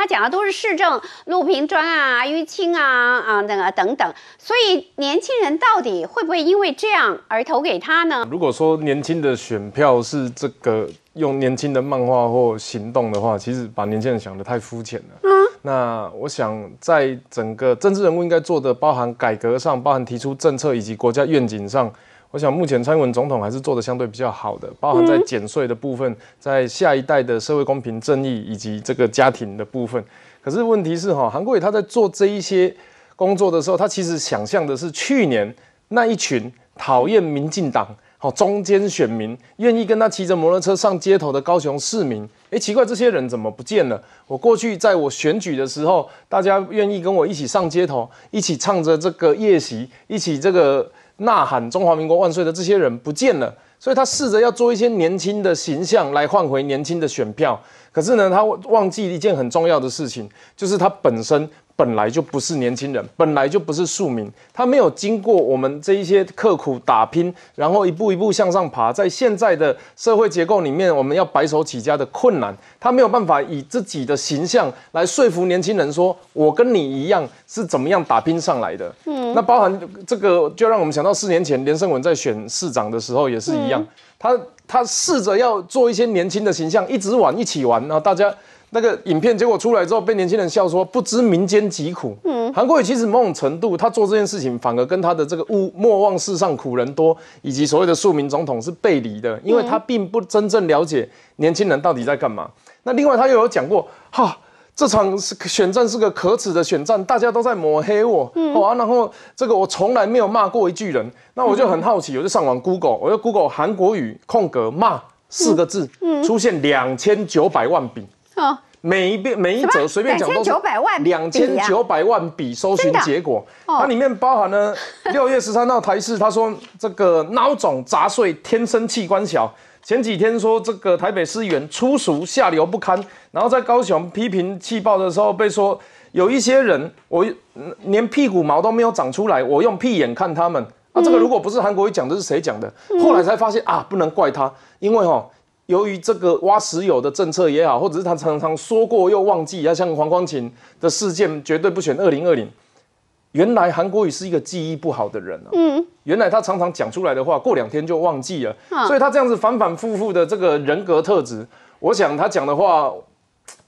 他讲的都是市政路平砖啊、淤青啊、啊那个等等，所以年轻人到底会不会因为这样而投给他呢？如果说年轻的选票是这个用年轻的漫画或行动的话，其实把年轻人想的太肤浅了。嗯，那我想，在整个政治人物应该做的，包含改革上，包含提出政策以及国家愿景上。我想目前蔡英文总统还是做的相对比较好的，包含在减税的部分，在下一代的社会公平正义以及这个家庭的部分。可是问题是哈，韩国瑜他在做这一些工作的时候，他其实想象的是去年那一群讨厌民进党、好中间选民愿意跟他骑着摩托车上街头的高雄市民。哎，奇怪，这些人怎么不见了？我过去在我选举的时候，大家愿意跟我一起上街头，一起唱着这个夜袭，一起这个。呐喊“中华民国万岁”的这些人不见了，所以他试着要做一些年轻的形象来换回年轻的选票。可是呢，他忘记一件很重要的事情，就是他本身。本来就不是年轻人，本来就不是庶民，他没有经过我们这一些刻苦打拼，然后一步一步向上爬，在现在的社会结构里面，我们要白手起家的困难，他没有办法以自己的形象来说服年轻人说，我跟你一样是怎么样打拼上来的。嗯，那包含这个就让我们想到四年前连胜文在选市长的时候也是一样，他他试着要做一些年轻的形象，一直玩一起玩啊，大家。那个影片结果出来之后，被年轻人笑说不知民间疾苦。嗯，韩国瑜其实某种程度，他做这件事情反而跟他的这个“勿莫忘世上苦人多”以及所谓的庶民总统是背离的，因为他并不真正了解年轻人到底在干嘛。那另外他又有讲过，哈，这场是选战是个可耻的选战，大家都在抹黑我，好啊。然后这个我从来没有骂过一句人，那我就很好奇，我就上网 Google，我就 Google 韩国语空格骂四个字，出现两千九百万笔。每一遍每一则随便讲都是两千九百万两千九百万笔搜寻结果，它里面包含了 六月十三号台视，他说这个孬种杂碎，天生器官小。前几天说这个台北失言粗俗下流不堪，然后在高雄批评气爆的时候被说有一些人，我连屁股毛都没有长出来，我用屁眼看他们。那这个如果不是韩国瑜讲的是谁讲的？后来才发现啊，不能怪他，因为哦。由于这个挖石油的政策也好，或者是他常常说过又忘记，像黄光琴的事件，绝对不选二零二零。原来韩国瑜是一个记忆不好的人啊，嗯，原来他常常讲出来的话，过两天就忘记了，所以他这样子反反复复的这个人格特质，我想他讲的话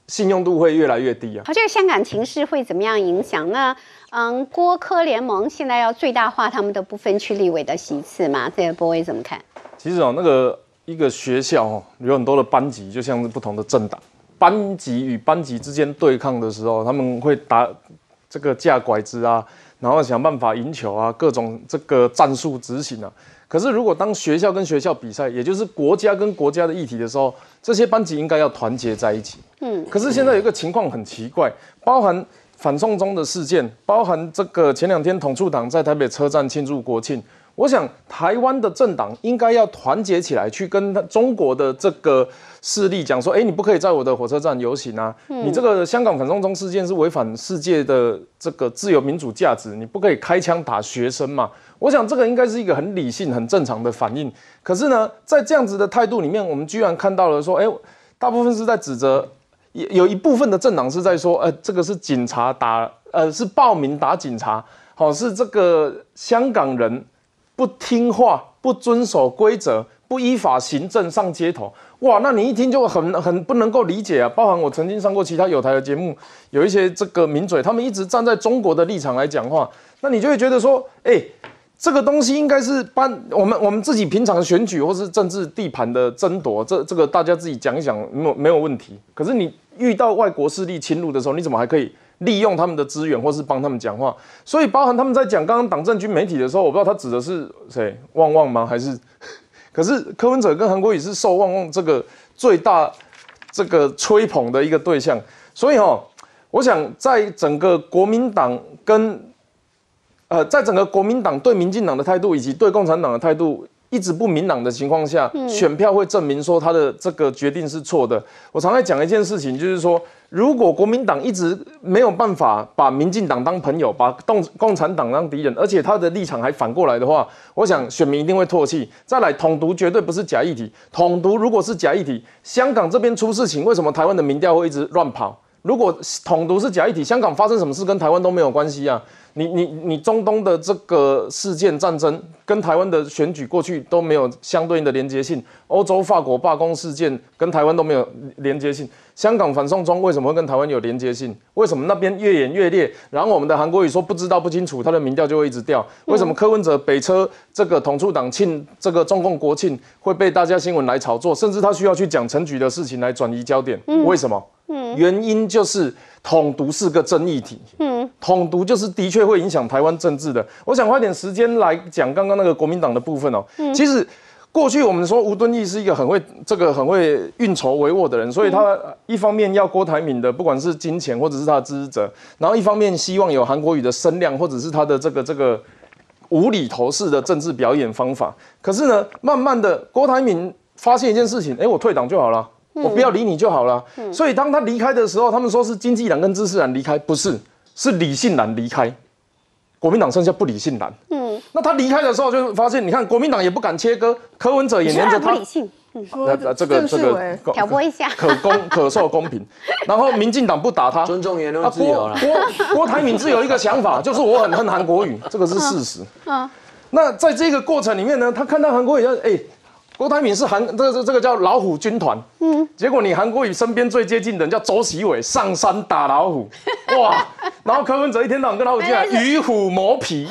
信用度会越来越低啊。好，这个香港情势会怎么样影响？那，嗯，郭科联盟现在要最大化他们的不分区立委的席次嘛？这个波威怎么看？其实哦，那个。一个学校哦，有很多的班级，就像是不同的政党。班级与班级之间对抗的时候，他们会打这个架拐子啊，然后想办法赢球啊，各种这个战术执行啊。可是，如果当学校跟学校比赛，也就是国家跟国家的议题的时候，这些班级应该要团结在一起。嗯。可是现在有一个情况很奇怪，包含反送中”的事件，包含这个前两天统促党在台北车站庆祝国庆。我想，台湾的政党应该要团结起来，去跟中国的这个势力讲说：，哎，你不可以在我的火车站游行啊！你这个香港反送中事件是违反世界的这个自由民主价值，你不可以开枪打学生嘛？我想这个应该是一个很理性、很正常的反应。可是呢，在这样子的态度里面，我们居然看到了说：，哎，大部分是在指责，有有一部分的政党是在说：，呃，这个是警察打，呃，是暴民打警察，好，是这个香港人。不听话，不遵守规则，不依法行政，上街头，哇！那你一听就很很不能够理解啊。包含我曾经上过其他有台的节目，有一些这个名嘴，他们一直站在中国的立场来讲话，那你就会觉得说，哎，这个东西应该是办我们我们自己平常选举或是政治地盘的争夺，这这个大家自己讲一讲，没没有问题。可是你遇到外国势力侵入的时候，你怎么还可以？利用他们的资源，或是帮他们讲话，所以包含他们在讲刚刚党政军媒体的时候，我不知道他指的是谁，旺旺吗？还是？可是柯文哲跟韩国瑜是受旺旺这个最大这个吹捧的一个对象，所以哦，我想在整个国民党跟呃，在整个国民党对民进党的态度，以及对共产党的态度。一直不明朗的情况下，选票会证明说他的这个决定是错的。我常在讲一件事情，就是说，如果国民党一直没有办法把民进党当朋友，把共共产党当敌人，而且他的立场还反过来的话，我想选民一定会唾弃。再来，统独绝对不是假议题。统独如果是假议题，香港这边出事情，为什么台湾的民调会一直乱跑？如果统独是假议题，香港发生什么事跟台湾都没有关系啊。你你你中东的这个事件战争跟台湾的选举过去都没有相对应的连接性，欧洲法国罢工事件跟台湾都没有连接性，香港反送中为什么会跟台湾有连接性？为什么那边越演越烈？然后我们的韩国语说不知道不清楚，他的民调就会一直掉。为什么柯文哲北车这个统促党庆这个中共国庆会被大家新闻来炒作，甚至他需要去讲陈局的事情来转移焦点？为什么？原因就是统独是个争议体，统独就是的确会影响台湾政治的。我想花点时间来讲刚刚那个国民党的部分哦。其实过去我们说吴敦义是一个很会这个很会运筹帷幄的人，所以他一方面要郭台铭的不管是金钱或者是他的支持者，然后一方面希望有韩国瑜的声量或者是他的这个这个无厘头式的政治表演方法。可是呢，慢慢的郭台铭发现一件事情，哎，我退党就好了。我不要理你就好了。所以当他离开的时候，他们说是经济党跟知识人离开，不是，是理性男离开。国民党剩下不理性男。嗯。那他离开的时候，就发现，你看国民党也不敢切割，柯文哲也黏着他。不理性。那那这个这个挑拨一下。可公可受公平。然后民进党不打他。尊重言论自由了。郭郭台铭只有一个想法，就是我很恨韩国语，这个是事实。嗯。那在这个过程里面呢，他看到韩国语哎。郭台铭是韩，这这这个叫老虎军团。嗯，结果你韩国瑜身边最接近的人叫周习伟，上山打老虎，哇！然后柯文哲一天到晚跟老虎进来，与虎谋皮。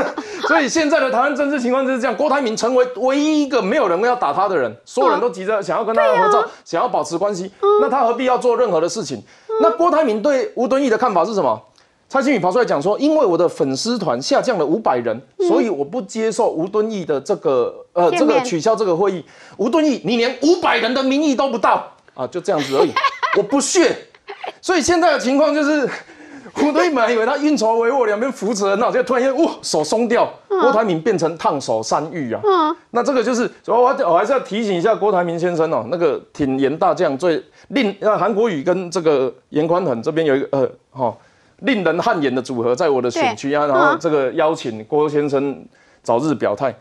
所以现在的台湾政治情况就是这样，郭台铭成为唯一一个没有人要打他的人，所有人都急着想要跟他合照，想要保持关系。那他何必要做任何的事情？那郭台铭对吴敦义的看法是什么？蔡清宇跑出来讲说：“因为我的粉丝团下降了五百人，所以我不接受吴敦义的这个呃这个取消这个会议。吴敦义，你连五百人的民意都不到啊，就这样子而已，我不屑。所以现在的情况就是，吴敦义本来以为他运筹帷幄，两边扶持人，那现在突然间哇手松掉，郭台铭变成烫手山芋啊。那这个就是我我还是要提醒一下郭台铭先生哦，那个挺严大将最令那韩国瑜跟这个严宽衡这边有一个呃哈。”令人汗颜的组合，在我的选区啊，然后这个邀请郭先生早日表态。